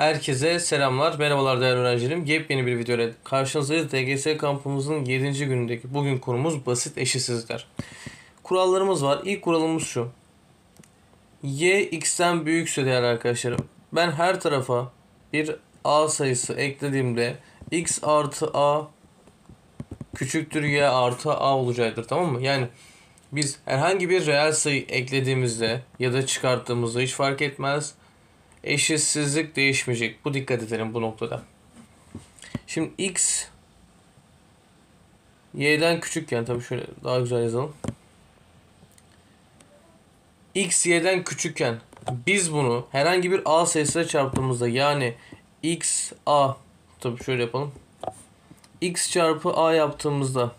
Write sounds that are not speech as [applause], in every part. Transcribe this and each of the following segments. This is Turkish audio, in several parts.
Herkese selamlar, merhabalar değerli öğrencilerim. Yepyeni bir video ile karşınızdayız. DGS kampımızın 7. günündeki bugün konumuz basit eşitsizler. Kurallarımız var. İlk kuralımız şu. Y x'ten büyükse değerli arkadaşlarım. Ben her tarafa bir a sayısı eklediğimde x artı a küçüktür y artı a olacaktır tamam mı? Yani biz herhangi bir reel sayı eklediğimizde ya da çıkarttığımızda hiç fark etmez eşitsizlik değişmeyecek. Bu dikkat edelim bu noktada. Şimdi x y'den küçükken tabii şöyle daha güzel yazalım. x y'den küçükken biz bunu herhangi bir a sayısıyla çarptığımızda yani x a tabii şöyle yapalım. x çarpı a yaptığımızda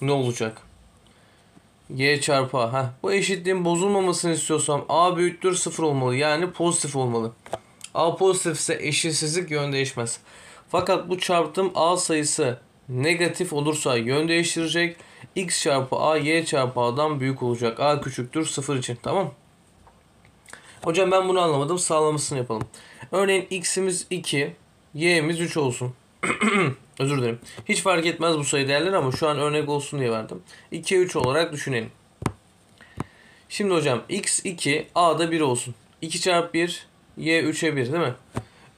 ne olacak? Y çarpı A. Heh. Bu eşitliğin bozulmamasını istiyorsam A büyüktür 0 olmalı. Yani pozitif olmalı. A pozitifse eşitsizlik yön değişmez. Fakat bu çarptım A sayısı negatif olursa yön değiştirecek. X çarpı A, Y çarpı A'dan büyük olacak. A küçüktür 0 için. Tamam Hocam ben bunu anlamadım. Sağlamasını yapalım. Örneğin x'imiz 2, y'imiz 3 olsun. [clears throat] Özür dilerim. Hiç fark etmez bu sayı değerler ama şu an örnek olsun diye verdim. 2'ye 3 olarak düşünelim. Şimdi hocam x2 a'da 1 olsun. 2 çarpı 1 y 3'e 1 değil mi?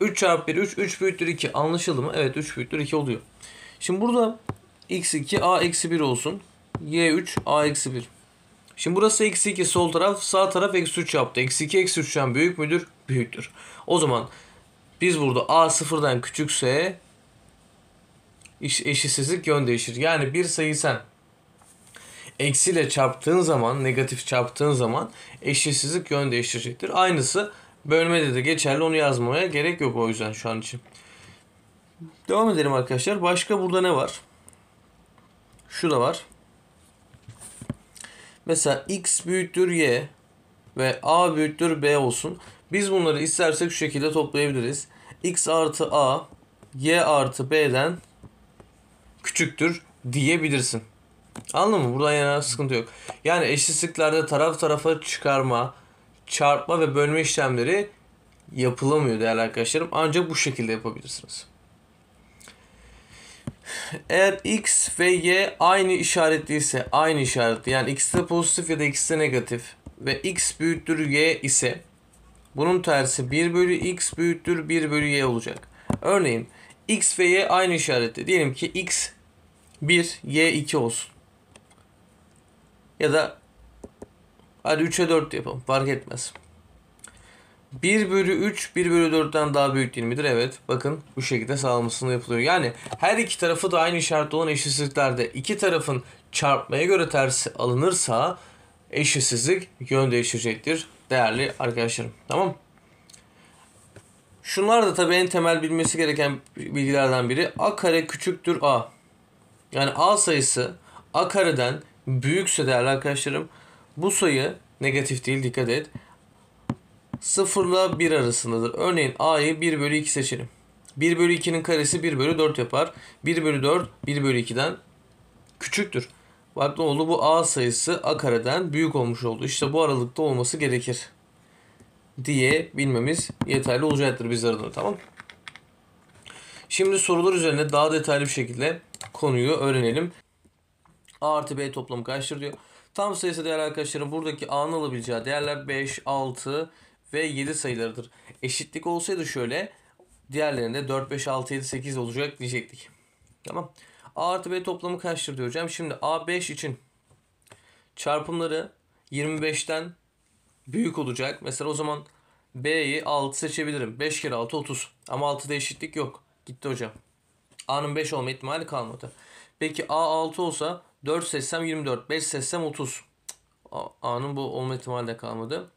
3 çarpı 1 3 3 büyüktür 2 anlaşıldı mı? Evet 3 büyüktür 2 oluyor. Şimdi burada x2 a eksi 1 olsun. y 3 a eksi 1. Şimdi burası eksi 2 sol taraf sağ taraf eksi 3 yaptı. Eksi 2 eksi 3'ten büyük müdür? Büyüktür. O zaman biz burada a sıfırdan küçükse iş eşitsizlik yön değişir. Yani bir sayı sen eksiyle çarptığın zaman, negatif çarptığın zaman eşitsizlik yön değiştirecektir. Aynısı bölmede de geçerli onu yazmaya gerek yok o yüzden şu an için. Devam edelim arkadaşlar. Başka burada ne var? Şu da var. Mesela x büyüktür y ve a büyüktür b olsun. Biz bunları istersek şu şekilde toplayabiliriz. x artı a y artı b'den küçüktür diyebilirsin. Anladın mı? Buradan yana sıkıntı yok. Yani eşitsizliklerde taraf tarafa çıkarma, çarpma ve bölme işlemleri yapılamıyor değerli arkadaşlarım. Ancak bu şekilde yapabilirsiniz. Eğer x ve y aynı işaretliyse aynı işaretli yani x'te pozitif ya da x'te negatif ve x büyüktür y ise bunun tersi 1 bölü x büyüktür 1 bölü y olacak. Örneğin X ve Y aynı işarette. Diyelim ki X 1, Y 2 olsun. Ya da hadi 3'e 4 yapalım. Fark etmez. 1 bölü 3, 1 bölü 4'ten daha büyük değil midir? Evet. Bakın bu şekilde sağlamasını yapılıyor. Yani her iki tarafı da aynı işaretli olan eşitsizliklerde iki tarafın çarpmaya göre tersi alınırsa eşitsizlik yön değişecektir değerli arkadaşlarım. Tamam Şunlar da tabii en temel bilmesi gereken bilgilerden biri. A kare küçüktür A. Yani A sayısı A kareden büyükse değerli arkadaşlarım bu sayı negatif değil dikkat et. 0 ile 1 arasındadır. Örneğin A'yı 1 bölü 2 seçelim. 1 bölü 2'nin karesi 1 bölü 4 yapar. 1 bölü 4 1 bölü 2'den küçüktür. Bak ne oldu bu A sayısı A kareden büyük olmuş oldu. İşte bu aralıkta olması gerekir diye bilmemiz yeterli olacaktır bizler adına tamam Şimdi sorular üzerine daha detaylı bir şekilde konuyu öğrenelim. A artı B toplamı kaçtır diyor. Tam sayısı değerli arkadaşlarım buradaki A'nın alabileceği değerler 5, 6 ve 7 sayılarıdır. Eşitlik olsaydı şöyle diğerlerinde 4, 5, 6, 7, 8 olacak diyecektik. Tamam. A artı B toplamı kaçtır diyor hocam. Şimdi A 5 için çarpımları 25'ten büyük olacak. Mesela o zaman B'yi 6 seçebilirim. 5 kere 6 30. Ama 6'da değişiklik yok. Gitti hocam. A'nın 5 olma ihtimali kalmadı. Peki A 6 olsa 4 seçsem 24. 5 seçsem 30. A'nın bu olma ihtimali de kalmadı.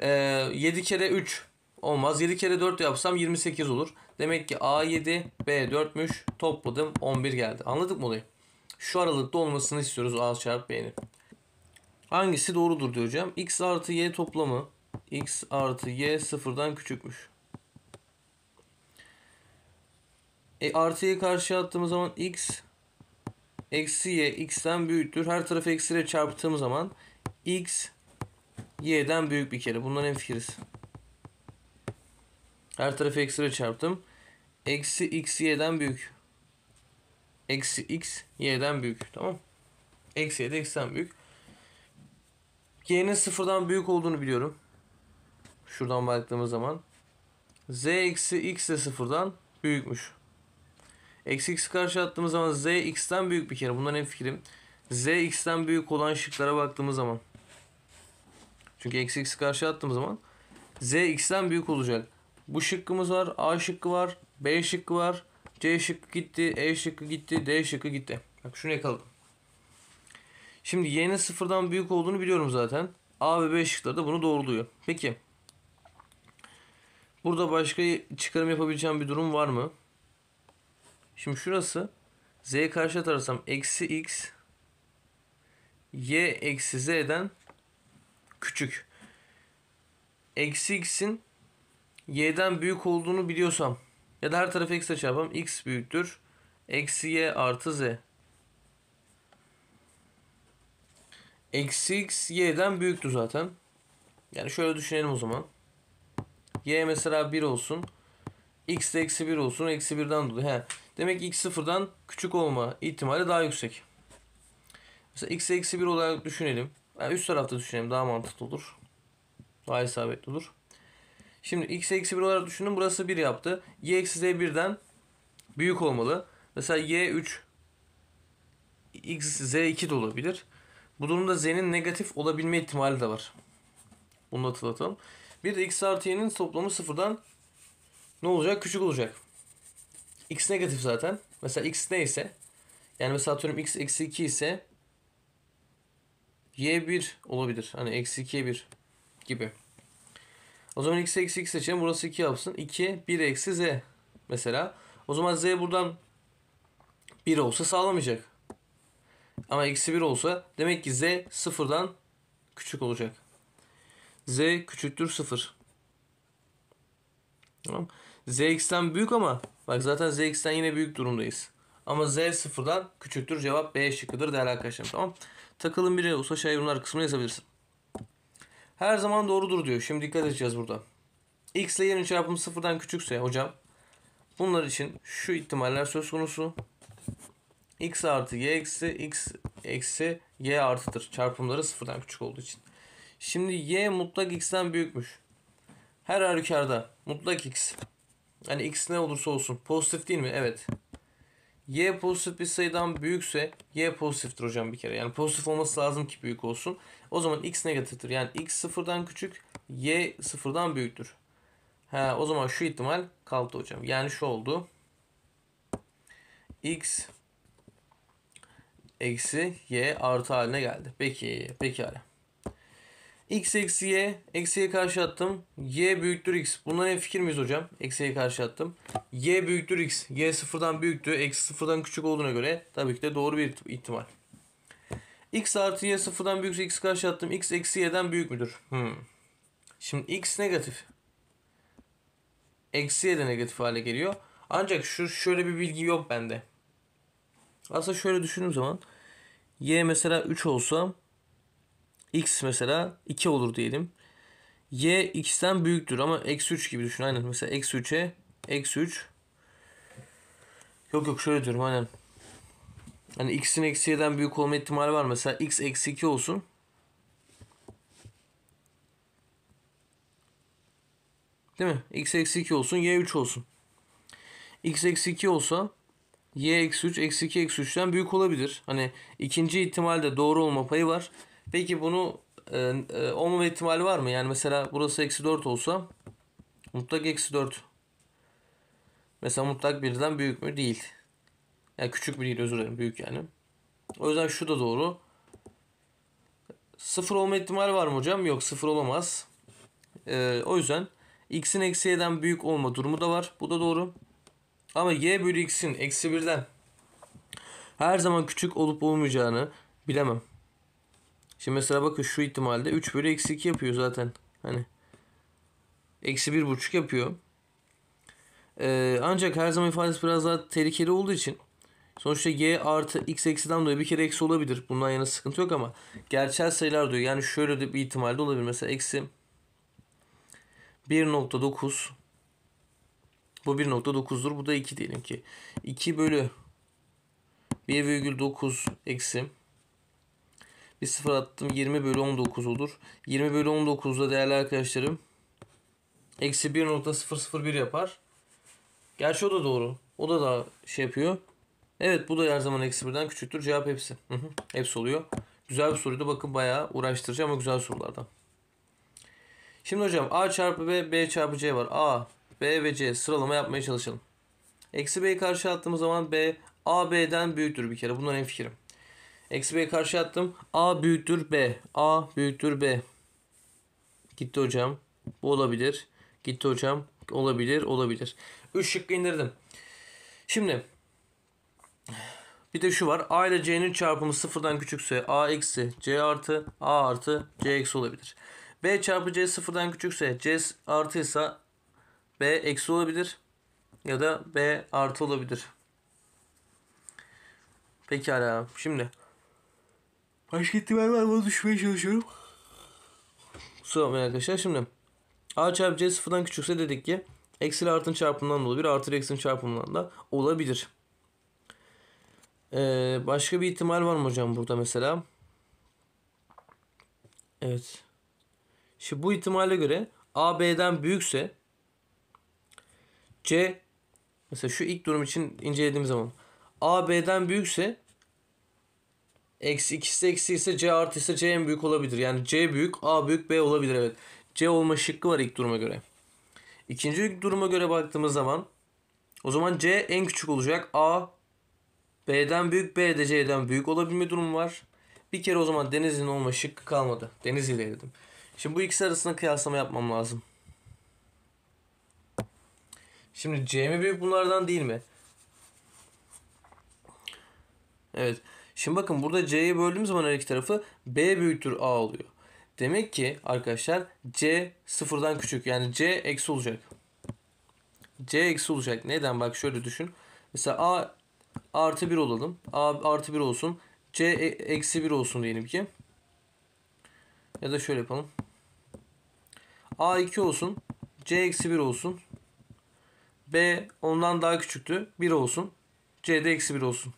Ee, 7 kere 3 olmaz. 7 kere 4 yapsam 28 olur. Demek ki A 7, B 4'müş. Topladım 11 geldi. Anladık mı olayı? Şu aralıkta olmasını istiyoruz A çarpı B'nin. Hangisi doğrudur diyor hocam. X artı Y toplamı X artı Y sıfırdan küçükmüş. E, artıyı karşı attığımız zaman X eksi Y X'den büyüktür. Her tarafı eksiyle çarptığım zaman X Y'den büyük bir kere. Bundan en fikiriz. Her tarafı eksiyle çarptım. Eksi X Y'den büyük. Eksi X Y'den büyük. Tamam. Eksi y'de de X'den büyük y'nin sıfırdan büyük olduğunu biliyorum. Şuradan baktığımız zaman. z eksi x de sıfırdan büyükmüş. Eksi x karşı attığımız zaman z x'ten büyük bir kere. Bundan en fikrim. z x'ten büyük olan şıklara baktığımız zaman. Çünkü eksi x karşı attığımız zaman z x'ten büyük olacak. Bu şıkkımız var. A şıkkı var. B şıkkı var. C şıkkı gitti. E şıkkı gitti. D şıkkı gitti. Bak şunu yakaladım. Şimdi y'nin sıfırdan büyük olduğunu biliyorum zaten. A ve B şıkları da bunu doğruluyor. Peki. Burada başka çıkarım yapabileceğim bir durum var mı? Şimdi şurası z karşı atarsam eksi x y eksi z'den küçük. Eksi x'in y'den büyük olduğunu biliyorsam ya da her tarafı x'e çarpam x büyüktür. Eksi y artı z. Eksi x y'den büyüktü zaten. Yani şöyle düşünelim o zaman. Y mesela 1 olsun. X de eksi 1 olsun. Eksi 1'den dolayı. He. Demek x sıfırdan küçük olma ihtimali daha yüksek. Mesela x eksi 1 olarak düşünelim. Yani üst tarafta düşünelim. Daha mantıklı olur. Daha isabetli olur. Şimdi x eksi 1 olarak düşündüm. Burası 1 yaptı. Y eksi z 1'den büyük olmalı. Mesela y 3 x z 2 de olabilir. Bu durumda z'nin negatif olabilme ihtimali de var. Bunu da hatırlatalım. Bir de x artı y'nin toplamı sıfırdan ne olacak? Küçük olacak. x negatif zaten. Mesela x neyse yani mesela atıyorum x eksi 2 ise y 1 olabilir. Hani eksi 2'ye 1 gibi. O zaman x eksi 2 seçelim. Burası 2 yapsın. 2, 1 eksi z mesela. O zaman z buradan 1 olsa sağlamayacak. Ama eksi 1 olsa demek ki z sıfırdan küçük olacak. z küçüktür 0. Tamam. z x'ten büyük ama bak zaten z x'ten yine büyük durumdayız. Ama z sıfırdan küçüktür. Cevap B şıkkıdır değerli arkadaşlar. Tamam. Takılın biri usta aşağı yorumlar kısmına yazabilirsin. Her zaman doğrudur diyor. Şimdi dikkat edeceğiz burada. X ile y'nin çarpımı sıfırdan küçükse hocam bunlar için şu ihtimaller söz konusu x artı y eksi x eksi y artıdır. Çarpımları sıfırdan küçük olduğu için. Şimdi y mutlak x'ten büyükmüş. Her halükarda mutlak x. Yani x ne olursa olsun. Pozitif değil mi? Evet. Y pozitif bir sayıdan büyükse y pozitiftir hocam bir kere. Yani pozitif olması lazım ki büyük olsun. O zaman x negatiftir. Yani x sıfırdan küçük y sıfırdan büyüktür. Ha, o zaman şu ihtimal kaldı hocam. Yani şu oldu. x eksi y artı haline geldi. Peki, peki pekala. x eksi y, eksi y karşı attım. y büyüktür x. Bundan ne fikir miyiz hocam? Eksiye karşı attım. y büyüktür x. y sıfırdan büyüktü. Eksi sıfırdan küçük olduğuna göre tabii ki de doğru bir ihtimal. x artı y sıfırdan büyükse x karşı attım. x eksi y'den büyük müdür? Hmm. Şimdi x negatif. Eksi y de negatif hale geliyor. Ancak şu şöyle bir bilgi yok bende. Aslında şöyle düşündüğüm zaman Y mesela 3 olsa X mesela 2 olur diyelim. Y X'ten büyüktür ama eksi 3 gibi düşün. Aynen mesela eksi 3'e eksi 3. Yok yok şöyle diyorum aynen. Hani X'in eksi Y'den büyük olma ihtimali var. Mesela X eksi 2 olsun. Değil mi? X eksi 2 olsun. Y 3 olsun. X eksi 2 olsa y eksi 3 eksi 2 eksi 3'ten büyük olabilir. Hani ikinci ihtimalde doğru olma payı var. Peki bunu e, e, olmama ihtimali var mı? Yani mesela burası eksi 4 olsa mutlak eksi 4. Mesela mutlak birden büyük mü? Değil. Yani küçük bir değil özür dilerim. Büyük yani. O yüzden şu da doğru. Sıfır olma ihtimali var mı hocam? Yok sıfır olamaz. Ee, o yüzden x'in eksi y'den büyük olma durumu da var. Bu da doğru. Ama y bölü x'in eksi birden her zaman küçük olup olmayacağını bilemem. Şimdi mesela bakın şu ihtimalde 3 bölü eksi 2 yapıyor zaten. Hani eksi bir buçuk yapıyor. Ee, ancak her zaman ifadesi biraz daha tehlikeli olduğu için sonuçta y artı x eksiden dolayı bir kere eksi olabilir. Bundan yana sıkıntı yok ama gerçel sayılar diyor. Yani şöyle de bir ihtimalde olabilir. Mesela eksi 1.9 bu 1.9'dur. Bu da 2 diyelim ki. 2 bölü 1,9 eksi bir sıfır attım 20 bölü 19 olur. 20 bölü 19'da değerli arkadaşlarım eksi 1.001 yapar. Gerçi o da doğru. O da daha şey yapıyor. Evet bu da her zaman eksi birden küçüktür. Cevap hepsi. hepsi oluyor. Güzel bir soruydu. Bakın bayağı uğraştırıcı ama güzel sorulardan. Şimdi hocam A çarpı B, B çarpı C var. A B ve C sıralama yapmaya çalışalım. Eksi B'yi karşı attığımız zaman B A B'den büyüktür bir kere. Bundan en fikrim. Eksi B'yi karşı attım. A büyüktür B. A büyüktür B. Gitti hocam. Bu olabilir. Gitti hocam. Olabilir. Olabilir. 3 şıkkı indirdim. Şimdi bir de şu var. A ile C'nin çarpımı sıfırdan küçükse A eksi C artı A artı C eksi olabilir. B çarpı C sıfırdan küçükse C artıysa B eksi olabilir ya da B artı olabilir. Pekala. Şimdi başka ihtimal var mı? Düşmeye çalışıyorum. Kusura bakmayın arkadaşlar. Şimdi A çarpı C sıfırdan küçükse dedik ki eksi ile artın çarpımından dolayı bir Artı ile eksinin çarpımından da olabilir. Ee, başka bir ihtimal var mı hocam burada mesela? Evet. Şimdi bu ihtimale göre A B'den büyükse C mesela şu ilk durum için incelediğim zaman A B'den büyükse eksi ikisi eksi ise C artı ise C en büyük olabilir. Yani C büyük A büyük B olabilir evet. C olma şıkkı var ilk duruma göre. İkinci duruma göre baktığımız zaman o zaman C en küçük olacak. A B'den büyük B de C'den büyük olabilme durumu var. Bir kere o zaman Denizli'nin olma şıkkı kalmadı. Denizli'yle dedim. Şimdi bu ikisi arasında kıyaslama yapmam lazım. Şimdi Jamie Büyük bunlardan değil mi? Evet. Şimdi bakın burada C'ye böldüğüm zaman her iki tarafı B büyüktür A oluyor. Demek ki arkadaşlar C sıfırdan küçük. Yani C eksi olacak. C eksi olacak. Neden? Bak şöyle düşün. Mesela A artı 1 olalım. A artı 1 olsun. C e, eksi 1 olsun diyelim ki. Ya da şöyle yapalım. A 2 olsun. C eksi 1 olsun. B ondan daha küçüktü. 1 olsun. C de eksi 1 olsun.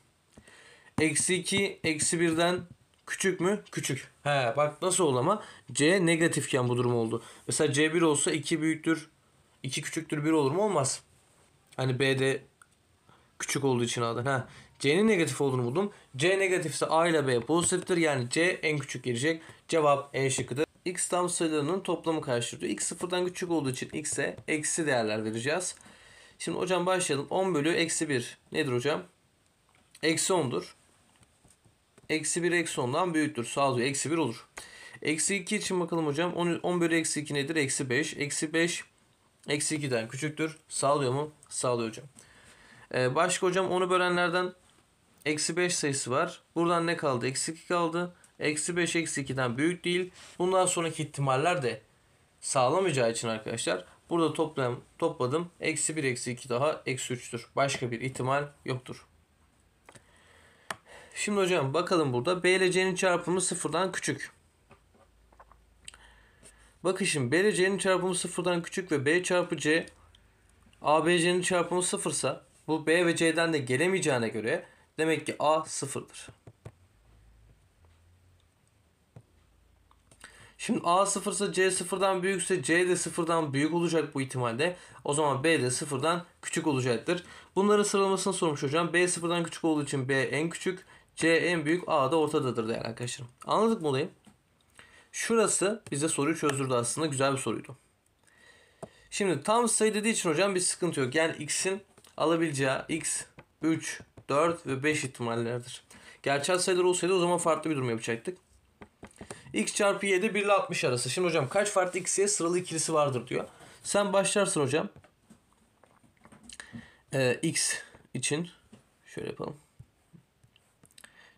Eksi 2 eksi 1'den küçük mü? Küçük. He bak nasıl oldu ama C negatifken bu durum oldu. Mesela C1 olsa 2 büyüktür 2 küçüktür 1 olur mu? Olmaz. Hani B'de küçük olduğu için A'dan. Ha. C'nin negatif olduğunu buldum. C negatifse A ile B pozitiftir. Yani C en küçük gelecek. Cevap E şıkkıdır. X tam sayılarının toplamı karşılıyor. X sıfırdan küçük olduğu için X'e eksi değerler vereceğiz. Şimdi hocam başlayalım. 10 bölü eksi 1 nedir hocam? Eksi 10'dur. Eksi 1 eksi 10'dan büyüktür. Sağduyu eksi 1 olur. Eksi 2 için bakalım hocam. 10, 10 bölü eksi 2 nedir? Eksi 5. Eksi 5 eksi 2'den küçüktür. Sağlıyor mu? Sağlıyor hocam. Ee, başka hocam onu bölenlerden eksi 5 sayısı var. Buradan ne kaldı? Eksi 2 kaldı. Eksi 5 eksi 2'den büyük değil. Bundan sonraki ihtimaller de sağlamayacağı için arkadaşlar Burada toplam, topladım. Eksi 1 eksi 2 daha eksi 3'tür. Başka bir ihtimal yoktur. Şimdi hocam bakalım burada. B ile C'nin çarpımı sıfırdan küçük. Bakın şimdi B ile C'nin çarpımı sıfırdan küçük ve B çarpı C a b c'nin çarpımı sıfırsa bu B ve C'den de gelemeyeceğine göre demek ki A sıfırdır. Şimdi A sıfırsa C sıfırdan büyükse C de sıfırdan büyük olacak bu ihtimalle. O zaman B de sıfırdan küçük olacaktır. Bunların sıralamasını sormuş hocam. B sıfırdan küçük olduğu için B en küçük. C en büyük. A da ortadadır değerli arkadaşlarım. Anladık mı olayı? Şurası bize soruyu çözdürdü aslında. Güzel bir soruydu. Şimdi tam sayı dediği için hocam bir sıkıntı yok. Yani x'in alabileceği x 3, 4 ve 5 ihtimallerdir. Gerçel sayılar olsaydı o zaman farklı bir durum yapacaktık x çarpı 7 1 ile 60 arası. Şimdi hocam kaç farklı x'ye sıralı ikilisi vardır diyor. Sen başlarsın hocam. Ee, x için şöyle yapalım.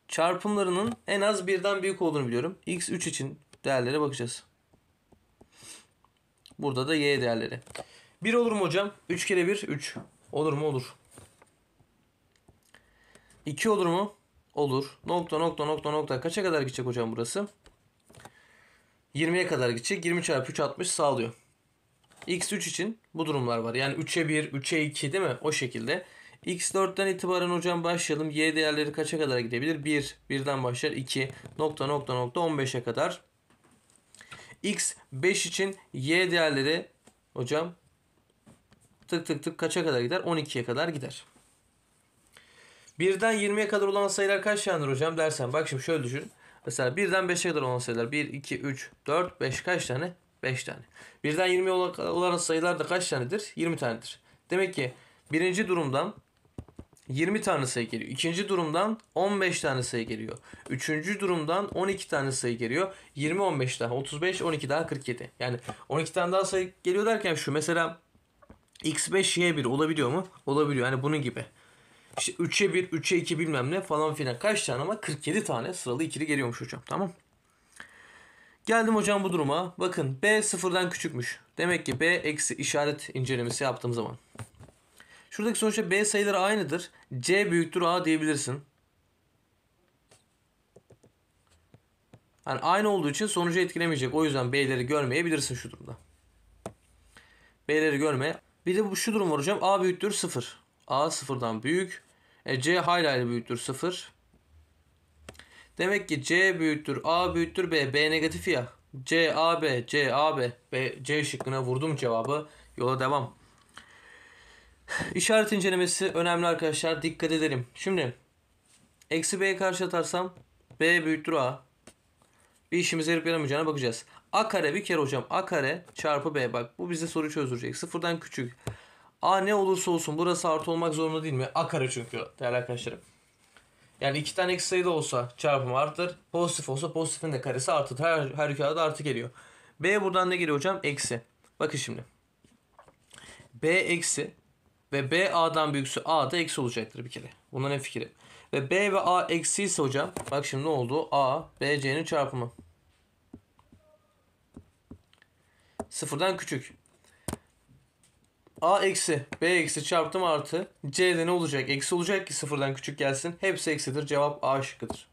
Çarpımlarının en az birden büyük olduğunu biliyorum. x3 için değerlere bakacağız. Burada da y değerleri. 1 olur mu hocam? 3 kere 1 3. Olur mu? Olur. 2 olur mu? Olur. Nokta nokta nokta nokta. Kaça kadar gidecek hocam burası? 20'ye kadar gidecek. 20 çarpı 3 60 sağlıyor. X3 için bu durumlar var. Yani 3'e 1, 3'e 2 değil mi? O şekilde. X4'ten itibaren hocam başlayalım. Y değerleri kaça kadar gidebilir? 1, 1'den başlar. 2, nokta nokta nokta 15'e kadar. X5 için Y değerleri hocam tık tık tık kaça kadar gider? 12'ye kadar gider. 1'den 20'ye kadar olan sayılar kaç tane hocam dersen. Bak şimdi şöyle düşün. Mesela 1'den 5'e kadar olan sayılar 1, 2, 3, 4, 5 kaç tane? 5 tane. 1'den 20'ye olan sayılar da kaç tanedir? 20 tanedir. Demek ki birinci durumdan 20 tane sayı geliyor. İkinci durumdan 15 tane sayı geliyor. Üçüncü durumdan 12 tane sayı geliyor. 20 15 daha 35 12 daha 47. Yani 12 tane daha sayı geliyor derken şu mesela x5 y1 olabiliyor mu? Olabiliyor. Yani bunun gibi. İşte 3'e 1, 3'e 2 bilmem ne falan filan kaç tane ama 47 tane sıralı ikili geliyormuş hocam tamam. Geldim hocam bu duruma. Bakın B sıfırdan küçükmüş. Demek ki B eksi işaret incelemesi yaptığım zaman. Şuradaki sonuçta B sayıları aynıdır. C büyüktür A diyebilirsin. Yani aynı olduğu için sonucu etkilemeyecek. O yüzden B'leri görmeyebilirsin şu durumda. B'leri görme. Bir de bu şu durum var hocam. A büyüktür 0. A sıfırdan büyük. E, C hala ile büyüktür 0. Demek ki C büyüktür A büyüktür B. B negatif ya. C A B C A B. B C şıkkına vurdum cevabı. Yola devam. İşaret incelemesi önemli arkadaşlar. Dikkat edelim. Şimdi eksi B'ye karşı atarsam B büyüktür A. Bir işimize yarıp yaramayacağına bakacağız. A kare bir kere hocam. A kare çarpı B. Bak bu bize soru çözdürecek. Sıfırdan küçük. A ne olursa olsun burası artı olmak zorunda değil mi? A kare çünkü değerli arkadaşlarım. Yani iki tane eksi sayıda olsa çarpımı artır. Pozitif olsa pozitifin de karesi artır. Her, her yukarıda artı geliyor. B buradan ne geliyor hocam? Eksi. Bakın şimdi. B eksi ve B A'dan büyükse A da eksi olacaktır bir kere. Bunların ne fikri. Ve B ve A eksi ise hocam bak şimdi ne oldu? A, B, C'nin çarpımı. Sıfırdan küçük. A eksi, B eksi çarptım artı. C'de ne olacak? Eksi olacak ki sıfırdan küçük gelsin. Hepsi eksidir. Cevap A şıkkıdır.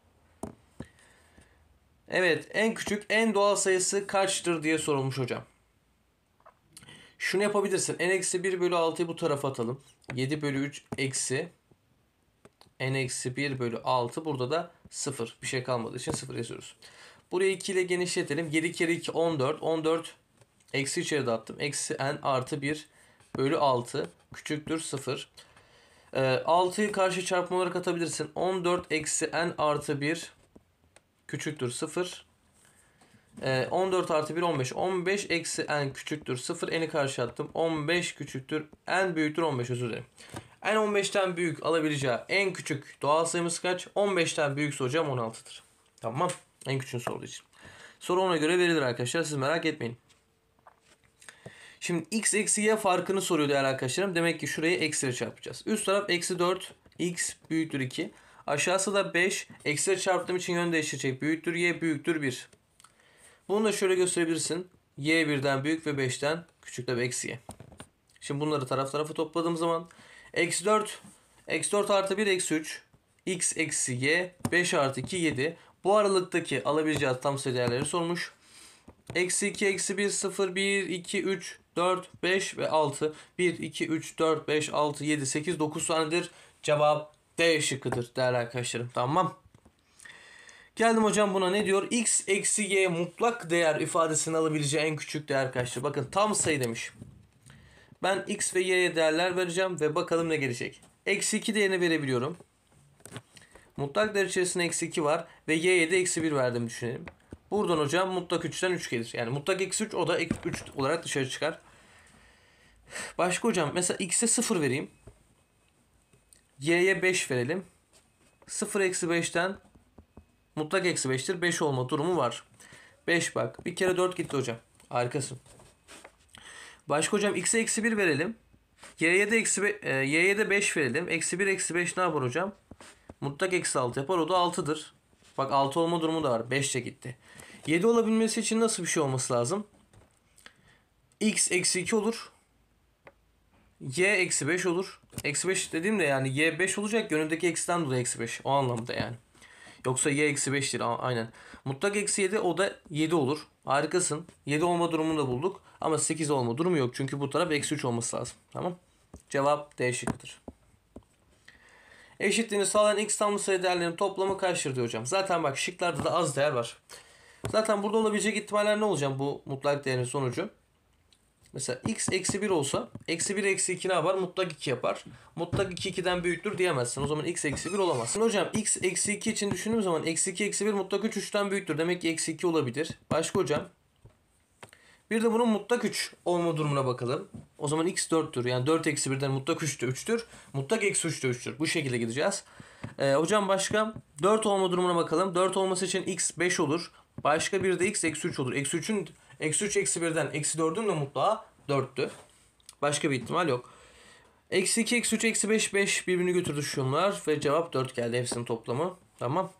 Evet en küçük en doğal sayısı kaçtır diye sorulmuş hocam. Şunu yapabilirsin. N eksi 1 bölü 6'yı bu tarafa atalım. 7 bölü 3 eksi N eksi 1 bölü 6. Burada da 0. Bir şey kalmadığı için 0 yazıyoruz. Burayı 2 ile genişletelim. 7 kere 2 14. 14 eksi içeri dağıttım. Eksi N artı 1 bölü 6 küçüktür 0. E, 6'yı karşı çarpma olarak atabilirsin. 14 eksi n artı 1 küçüktür 0. 14 ee, artı 1 15. 15 eksi n küçüktür 0. N'i karşı attım. 15 küçüktür. n büyüktür 15 özür dilerim. En 15'ten büyük alabileceği en küçük doğal sayımız kaç? 15'ten büyükse hocam 16'dır. Tamam. En küçüğünü sorduğu için. Soru ona göre verilir arkadaşlar. Siz merak etmeyin. Şimdi x eksi y farkını soruyordu değerli arkadaşlarım. Demek ki şurayı eksiyle çarpacağız. Üst taraf eksi 4 x büyüktür 2. Aşağısı da 5 eksiyle çarptığım için yön değiştirecek. Büyüktür y büyüktür 1. Bunu da şöyle gösterebilirsin. y birden büyük ve 5'ten küçük tabi eksi y. Şimdi bunları taraf tarafa topladığım zaman eksi 4 eksi 4 artı 1 eksi 3 x eksi y 5 artı 2 7. Bu aralıktaki alabileceği tam sayı değerleri sormuş. Eksi 2 eksi 1 0 1 2 3 4, 5 ve 6. 1, 2, 3, 4, 5, 6, 7, 8, 9 tanedir. Cevap D şıkkıdır değerli arkadaşlarım. Tamam. Geldim hocam buna ne diyor? X eksi Y mutlak değer ifadesini alabileceği en küçük değer arkadaşlar. Bakın tam sayı demiş. Ben X ve Y'ye değerler vereceğim ve bakalım ne gelecek. Eksi 2 değerini verebiliyorum. Mutlak değer içerisinde eksi 2 var ve y'ye de eksi 1 verdim düşünelim. Buradan hocam mutlak 3'ten 3 gelir. Yani mutlak eksi 3 o da 3 olarak dışarı çıkar. Başka hocam mesela x'e 0 vereyim. y'ye 5 verelim. 0 eksi 5'ten mutlak eksi 5'tir. 5 olma durumu var. 5 bak. Bir kere 4 gitti hocam. Harikasın. Başka hocam x'e eksi 1 verelim. Y'ye de, eksi be, e, y'ye de 5 verelim. Eksi 1 eksi 5 ne yapar hocam? Mutlak eksi 6 yapar. O da 6'dır. Bak 6 olma durumu da var. 5 de gitti. 7 olabilmesi için nasıl bir şey olması lazım? x eksi 2 olur. y eksi 5 olur. Eksi 5 de yani y 5 olacak. Önündeki eksiden dolayı eksi 5. O anlamda yani. Yoksa y eksi 5 aynen. Mutlak eksi 7 o da 7 olur. Harikasın. 7 olma durumunu da bulduk. Ama 8 olma durumu yok. Çünkü bu taraf eksi 3 olması lazım. Tamam. Cevap D şıkkıdır. Eşitliğini sağlayan x tam sayı değerlerinin toplamı kaçtır diyor hocam. Zaten bak şıklarda da az değer var. Zaten burada olabilecek ihtimaller ne olacak bu mutlak değerin sonucu? Mesela x eksi 1 olsa eksi 1 eksi 2 ne yapar? Mutlak 2 yapar. Mutlak 2 2'den büyüktür diyemezsin. O zaman x eksi 1 olamaz. Şimdi hocam x eksi 2 için düşündüğüm zaman eksi 2 eksi 1 mutlak 3 3'ten büyüktür. Demek ki eksi 2 olabilir. Başka hocam. Bir de bunun mutlak 3 olma durumuna bakalım. O zaman x 4'tür. Yani 4 eksi 1'den mutlak 3 de 3'tür. Mutlak eksi 3 de 3'tür. Bu şekilde gideceğiz. Ee, hocam başka 4 olma durumuna bakalım. 4 olması için x 5 olur. Başka bir de x eksi 3 olur. Eksi 3'ün eksi 3 eksi 1'den eksi 4'ün de mutlaka 4'tü. Başka bir ihtimal yok. Eksi 2 eksi 3 eksi 5 5 birbirini götürdü şunlar ve cevap 4 geldi hepsinin toplamı. Tamam.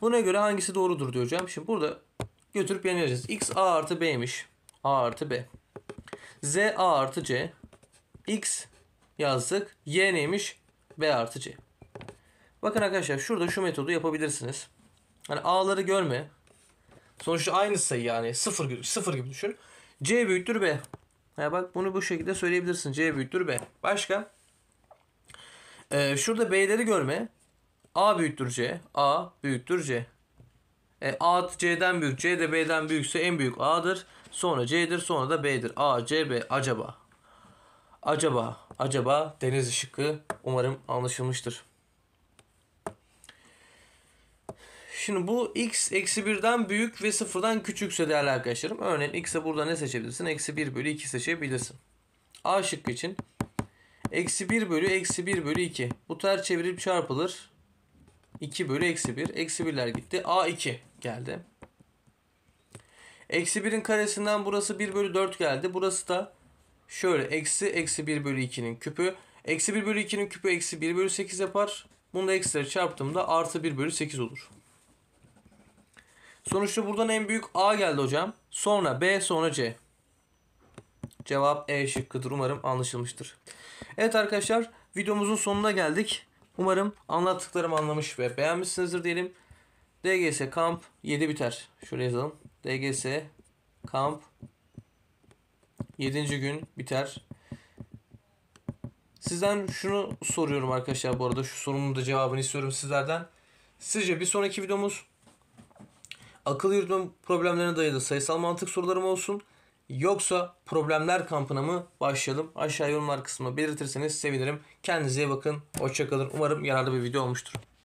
Buna göre hangisi doğrudur diyeceğim. Şimdi burada götürüp yenileceğiz. X A artı B'ymiş. A artı B. Z A artı C. X yazdık. Y neymiş? B artı C. Bakın arkadaşlar şurada şu metodu yapabilirsiniz. Hani A'ları görme. Sonuçta aynı sayı yani. Sıfır, gibi, sıfır gibi düşün. C büyüktür B. Ya bak bunu bu şekilde söyleyebilirsin. C büyüktür B. Başka? Ee, şurada B'leri görme. A büyüktür C. A büyüktür C. E, A C'den büyük. C de B'den büyükse en büyük A'dır. Sonra C'dir. Sonra da B'dir. A, C, B. Acaba. Acaba. Acaba deniz şıkkı umarım anlaşılmıştır. Şimdi bu x eksi birden büyük ve sıfırdan küçükse değerli arkadaşlarım. Örneğin x'e burada ne seçebilirsin? Eksi bir bölü iki seçebilirsin. A şıkkı için eksi bir bölü eksi bir bölü iki. Bu ter çevirip çarpılır. 2 bölü eksi bir. Eksi birler gitti. A iki geldi. Eksi birin karesinden burası bir bölü dört geldi. Burası da şöyle eksi eksi bir bölü ikinin küpü. Eksi bir bölü ikinin küpü eksi bir bölü sekiz yapar. Bunu da eksileri çarptığımda artı 1 bölü 8 olur. Sonuçta buradan en büyük A geldi hocam. Sonra B sonra C. Cevap E şıkkıdır. Umarım anlaşılmıştır. Evet arkadaşlar videomuzun sonuna geldik. Umarım anlattıklarımı anlamış ve beğenmişsinizdir diyelim. DGS kamp 7 biter. Şöyle yazalım. DGS kamp 7. gün biter. Sizden şunu soruyorum arkadaşlar bu arada şu sorumun da cevabını istiyorum sizlerden. Sizce bir sonraki videomuz akıl yürütme problemlerine dayalı sayısal mantık sorularım olsun yoksa problemler kampına mı başlayalım? Aşağı yorumlar kısmına belirtirseniz sevinirim. Kendinize iyi bakın. Hoşçakalın. Umarım yararlı bir video olmuştur.